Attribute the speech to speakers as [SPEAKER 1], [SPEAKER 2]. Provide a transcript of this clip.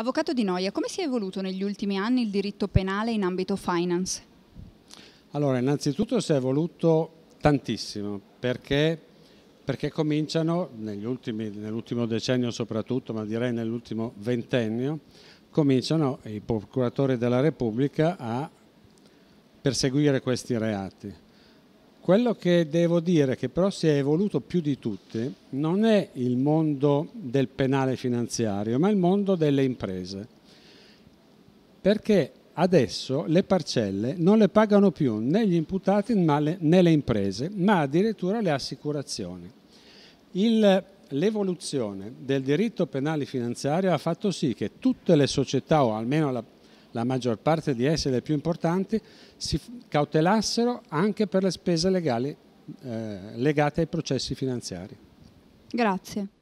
[SPEAKER 1] Avvocato Di Noia, come si è evoluto negli ultimi anni il diritto penale in ambito finance?
[SPEAKER 2] Allora, innanzitutto si è evoluto tantissimo perché, perché cominciano, nell'ultimo decennio soprattutto, ma direi nell'ultimo ventennio, cominciano i procuratori della Repubblica a perseguire questi reati quello che devo dire che però si è evoluto più di tutti non è il mondo del penale finanziario, ma il mondo delle imprese. Perché adesso le parcelle non le pagano più né gli imputati né le imprese, ma addirittura le assicurazioni. Il l'evoluzione del diritto penale finanziario ha fatto sì che tutte le società, o almeno la la maggior parte di esse le più importanti, si cautelassero anche per le spese legali eh, legate ai processi
[SPEAKER 3] finanziari.
[SPEAKER 4] Grazie.